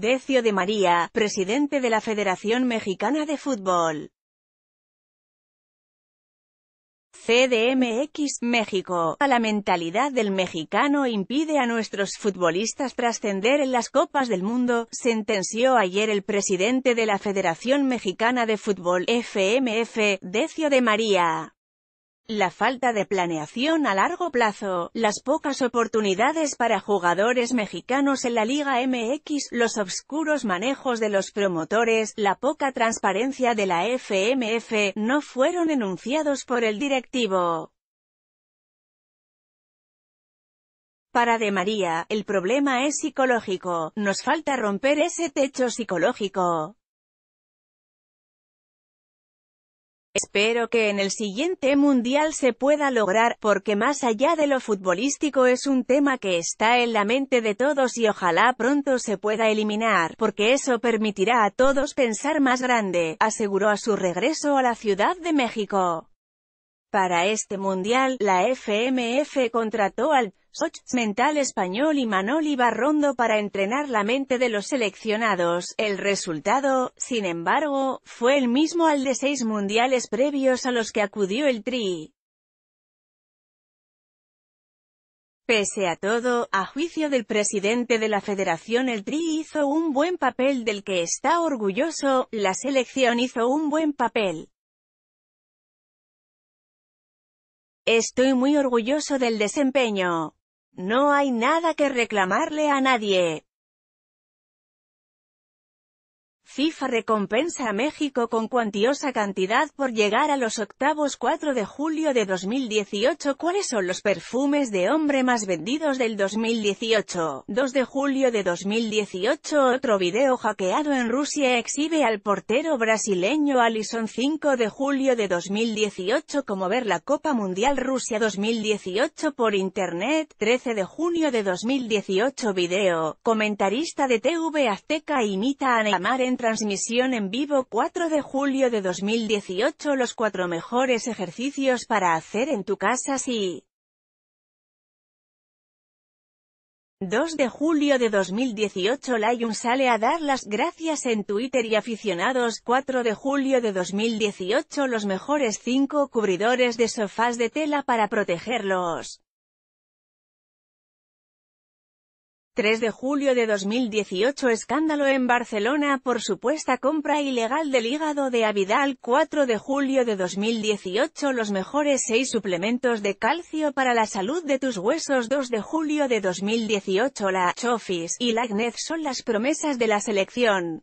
Decio de María, presidente de la Federación Mexicana de Fútbol. CDMX, México. A la mentalidad del mexicano impide a nuestros futbolistas trascender en las Copas del Mundo, sentenció ayer el presidente de la Federación Mexicana de Fútbol, FMF, Decio de María. La falta de planeación a largo plazo, las pocas oportunidades para jugadores mexicanos en la Liga MX, los oscuros manejos de los promotores, la poca transparencia de la FMF, no fueron enunciados por el directivo. Para De María, el problema es psicológico, nos falta romper ese techo psicológico. Espero que en el siguiente Mundial se pueda lograr, porque más allá de lo futbolístico es un tema que está en la mente de todos y ojalá pronto se pueda eliminar, porque eso permitirá a todos pensar más grande, aseguró a su regreso a la Ciudad de México. Para este mundial, la FMF contrató al Soch mental español y Manoli Barrondo para entrenar la mente de los seleccionados. El resultado, sin embargo, fue el mismo al de seis mundiales previos a los que acudió el Tri. Pese a todo, a juicio del presidente de la federación el Tri hizo un buen papel del que está orgulloso, la selección hizo un buen papel. Estoy muy orgulloso del desempeño. No hay nada que reclamarle a nadie. FIFA recompensa a México con cuantiosa cantidad por llegar a los octavos 4 de julio de 2018 ¿Cuáles son los perfumes de hombre más vendidos del 2018? 2 de julio de 2018 Otro video hackeado en Rusia exhibe al portero brasileño Alison 5 de julio de 2018 Como ver la Copa Mundial Rusia 2018 por Internet 13 de junio de 2018 Video, comentarista de TV Azteca imita a Neymar en transmisión en vivo 4 de julio de 2018 los cuatro mejores ejercicios para hacer en tu casa si 2 de julio de 2018 Layun sale a dar las gracias en Twitter y aficionados 4 de julio de 2018 Los mejores 5 cubridores de sofás de tela para protegerlos 3 de julio de 2018 Escándalo en Barcelona por supuesta compra ilegal del hígado de Avidal 4 de julio de 2018 Los mejores 6 suplementos de calcio para la salud de tus huesos 2 de julio de 2018 La Chofis y la Agnez son las promesas de la selección.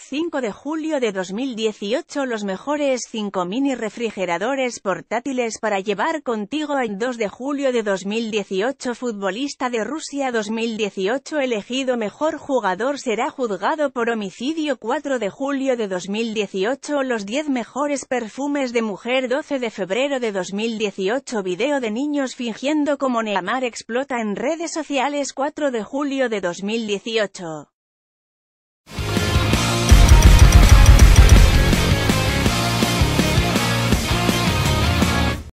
5 de julio de 2018 Los mejores 5 mini refrigeradores portátiles para llevar contigo en 2 de julio de 2018 Futbolista de Rusia 2018 Elegido mejor jugador será juzgado por homicidio 4 de julio de 2018 Los 10 mejores perfumes de mujer 12 de febrero de 2018 Video de niños fingiendo como Neamar explota en redes sociales 4 de julio de 2018